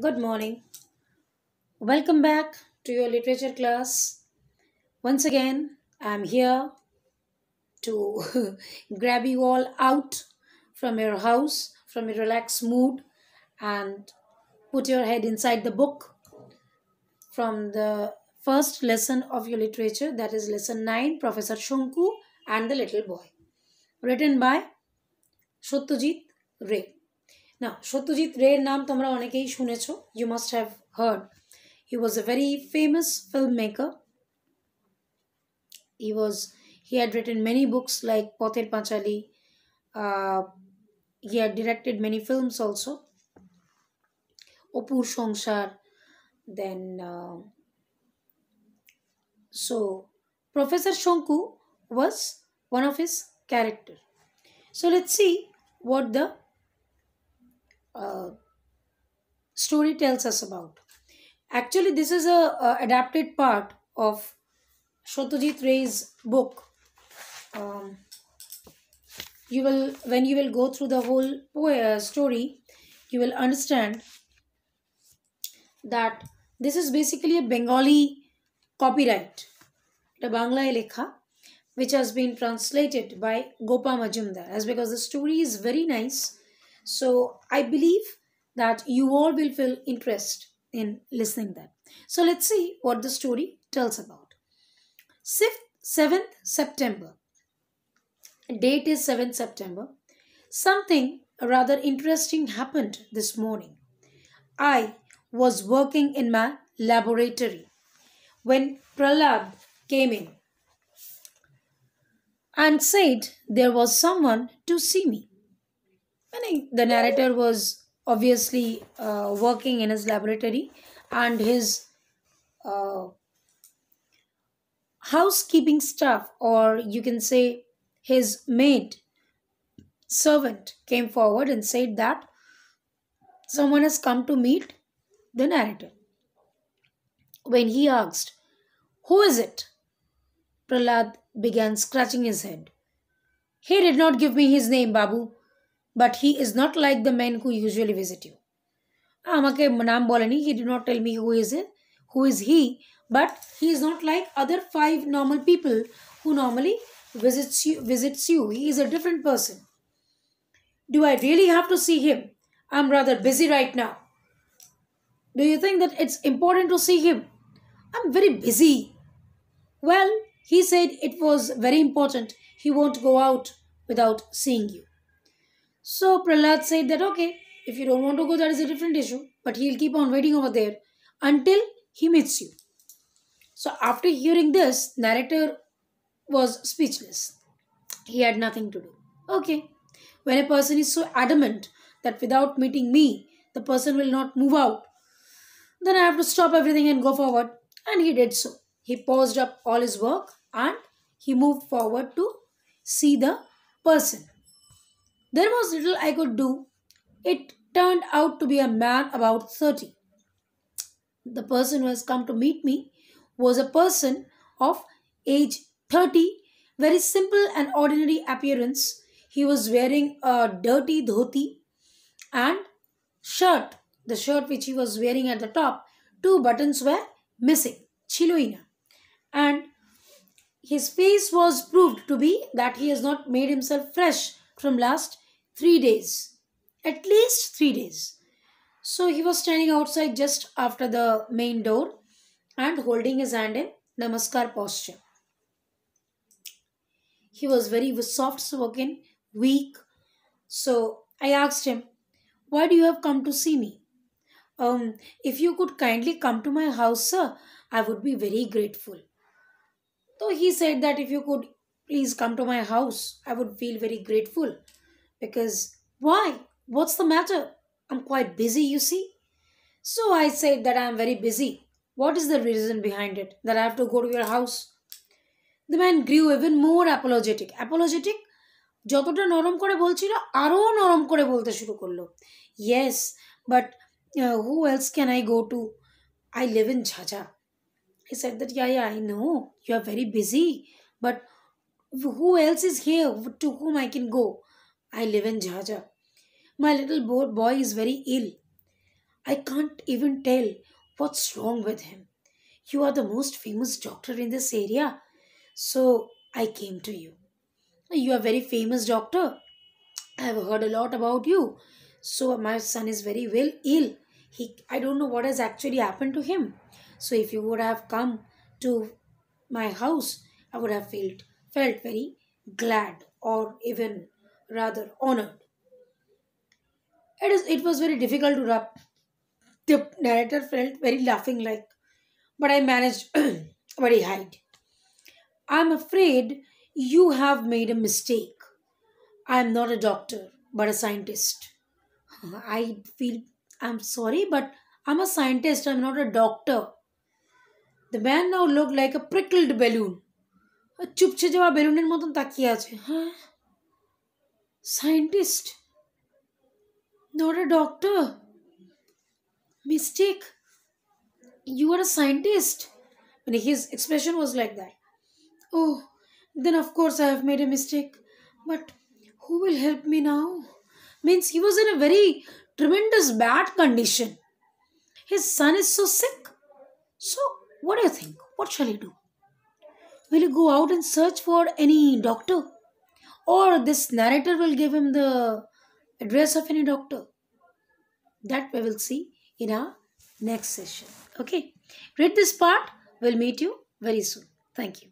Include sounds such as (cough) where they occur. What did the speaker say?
Good morning. Welcome back to your literature class. Once again, I'm here to (laughs) grab you all out from your house, from your relaxed mood, and put your head inside the book from the first lesson of your literature that is lesson 9 Professor Shunku and the Little Boy, written by Shotujit Ray. Now, Satyajit Ray's নাম তোমরা অনেকেই শুনেছো you must have heard. He was a very famous filmmaker. He was he had written many books like Pother Panchali. Uh, he had directed many films also. Opur Shongshar, Then uh, so Professor Shonku was one of his character. So let's see what the uh, story tells us about. Actually, this is a, uh, adapted part of Shotojit Ray's book. Um, you will when you will go through the whole uh, story, you will understand that this is basically a Bengali copyright, the Bangla Lekha, which has been translated by Gopa Majumdar. As because the story is very nice, so I believe that you all will feel interest in listening that. So let's see what the story tells about. 6th, 7th September. Date is 7th September. Something rather interesting happened this morning. I was working in my laboratory when Pralab came in and said there was someone to see me meaning the narrator was obviously uh, working in his laboratory and his uh, housekeeping staff or you can say his maid servant came forward and said that someone has come to meet the narrator when he asked who is it prahlad began scratching his head he did not give me his name babu but he is not like the men who usually visit you. Ah, amake নাম বলেনি he did not tell me who is uh who is he but he is not like other five normal people who visits you visits you he is a different person do i really have to see him i'm rather busy right now do you think that it's important to see him i'm very busy well he said it was very important he won't go out without seeing you so Prahlad said that okay, if you don't want to go, that is a different issue. But he'll keep on waiting over there until he meets you. So after hearing this, narrator was speechless. He had nothing to do. Okay. When a person is so adamant that without meeting me, the person will not move out, then I have to stop everything and go forward. And he did so. He paused up all his work and he moved forward to see the person. There was little I could do. It turned out to be a man about 30. The person who has come to meet me was a person of age 30, very simple and ordinary appearance. He was wearing a dirty dhoti and shirt. The shirt which he was wearing at the top, two buttons were missing, chiloina. And his face was proved to be that he has not made himself fresh from last three days, at least three days. So he was standing outside just after the main door and holding his hand in namaskar posture. He was very soft spoken, weak. So I asked him, Why do you have come to see me? Um, if you could kindly come to my house, sir, I would be very grateful. So he said that if you could Please come to my house. I would feel very grateful. Because, why? What's the matter? I'm quite busy, you see. So I said that I am very busy. What is the reason behind it that I have to go to your house? The man grew even more apologetic. Apologetic? যতটা নরম করে বলছিল আরও নরম করে বলতে শুরু করলো yes but uh, who else can I go to? I live in Chacha. He said that, yeah, yeah, I know you are very busy, but who else is here to whom I can go? I live in Jhaja. My little boy is very ill. I can't even tell what's wrong with him. You are the most famous doctor in this area, so I came to you. You are very famous doctor. I have heard a lot about you. So my son is very well ill. He I don't know what has actually happened to him. So if you would have come to my house, I would have felt felt very glad or even rather honored. It, is, it was very difficult to wrap. The narrator felt very laughing like, but I managed very (clears throat) hard. I'm afraid you have made a mistake. I am not a doctor, but a scientist. (laughs) I feel I'm sorry, but I'm a scientist, I'm not a doctor. The man now looked like a prickled balloon. চুপছে যাওয়া বেলুনের মতন তাকিয়ে আছে হ্যাঁ scientist not a doctor mistake you are a scientist মানে his expression was like that oh then of course I have made a mistake but who will help me now means he was in a very tremendous bad condition his son is so sick. So, what do you think? What shall he do? will he go out and search for any doctor? Or this narrator will give him the address of any doctor? That we will see in our next session. Okay. Read this part. We'll meet you very soon. Thank you.